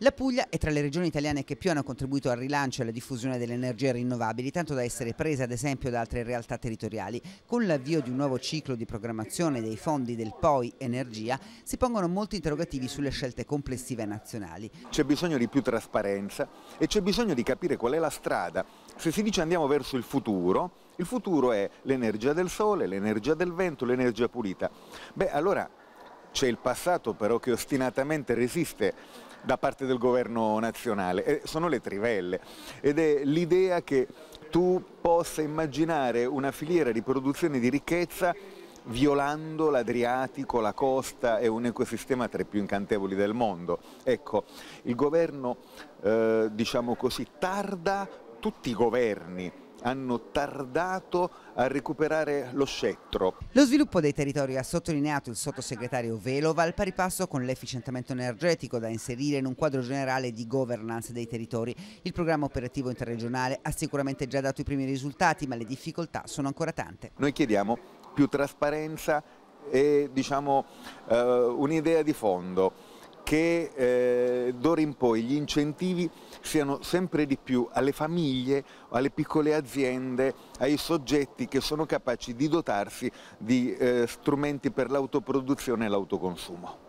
La Puglia è tra le regioni italiane che più hanno contribuito al rilancio e alla diffusione delle energie rinnovabili, tanto da essere presa ad esempio da altre realtà territoriali. Con l'avvio di un nuovo ciclo di programmazione dei fondi del POI Energia si pongono molti interrogativi sulle scelte complessive nazionali. C'è bisogno di più trasparenza e c'è bisogno di capire qual è la strada. Se si dice andiamo verso il futuro, il futuro è l'energia del sole, l'energia del vento, l'energia pulita. Beh, allora c'è il passato però che ostinatamente resiste da parte del governo nazionale, eh, sono le trivelle ed è l'idea che tu possa immaginare una filiera di produzione di ricchezza violando l'Adriatico, la costa e un ecosistema tra i più incantevoli del mondo. Ecco, il governo, eh, diciamo così, tarda tutti i governi hanno tardato a recuperare lo scettro. Lo sviluppo dei territori ha sottolineato il sottosegretario Velo va al pari passo con l'efficientamento energetico da inserire in un quadro generale di governance dei territori. Il programma operativo interregionale ha sicuramente già dato i primi risultati, ma le difficoltà sono ancora tante. Noi chiediamo più trasparenza e diciamo, eh, un'idea di fondo che eh, d'ora in poi gli incentivi siano sempre di più alle famiglie, alle piccole aziende, ai soggetti che sono capaci di dotarsi di eh, strumenti per l'autoproduzione e l'autoconsumo.